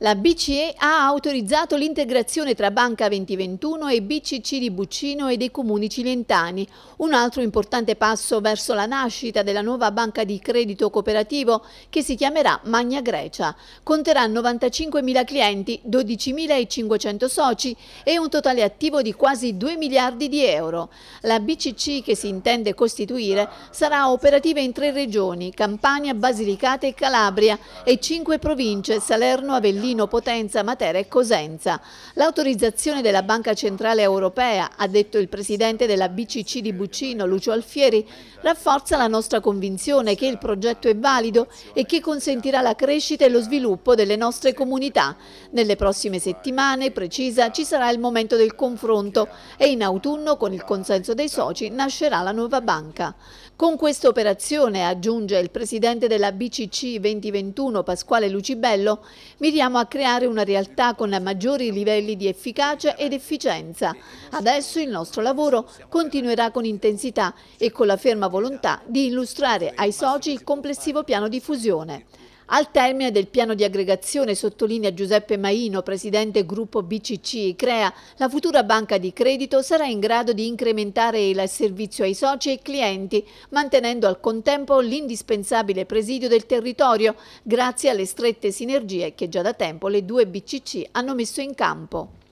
La BCE ha autorizzato l'integrazione tra Banca 2021 e BCC di Buccino e dei comuni cilentani, un altro importante passo verso la nascita della nuova banca di credito cooperativo che si chiamerà Magna Grecia. Conterà 95.000 clienti, 12.500 soci e un totale attivo di quasi 2 miliardi di euro. La BCC che si intende costituire sarà operativa in tre regioni, Campania, Basilicata e Calabria e cinque province, Salerno, Avellino, Avellino, Potenza, Matera e Cosenza. L'autorizzazione della Banca Centrale Europea, ha detto il presidente della BCC di Buccino, Lucio Alfieri, rafforza la nostra convinzione che il progetto è valido e che consentirà la crescita e lo sviluppo delle nostre comunità. Nelle prossime settimane, precisa, ci sarà il momento del confronto e in autunno, con il consenso dei soci, nascerà la nuova banca. Con questa operazione, aggiunge il presidente della BCC 2021 Pasquale Lucibello, miriamo a creare una realtà con maggiori livelli di efficacia ed efficienza. Adesso il nostro lavoro continuerà con intensità e con la ferma volontà di illustrare ai soci il complessivo piano di fusione. Al termine del piano di aggregazione, sottolinea Giuseppe Maino, presidente gruppo BCC Crea, la futura banca di credito sarà in grado di incrementare il servizio ai soci e clienti, mantenendo al contempo l'indispensabile presidio del territorio, grazie alle strette sinergie che già da tempo le due BCC hanno messo in campo.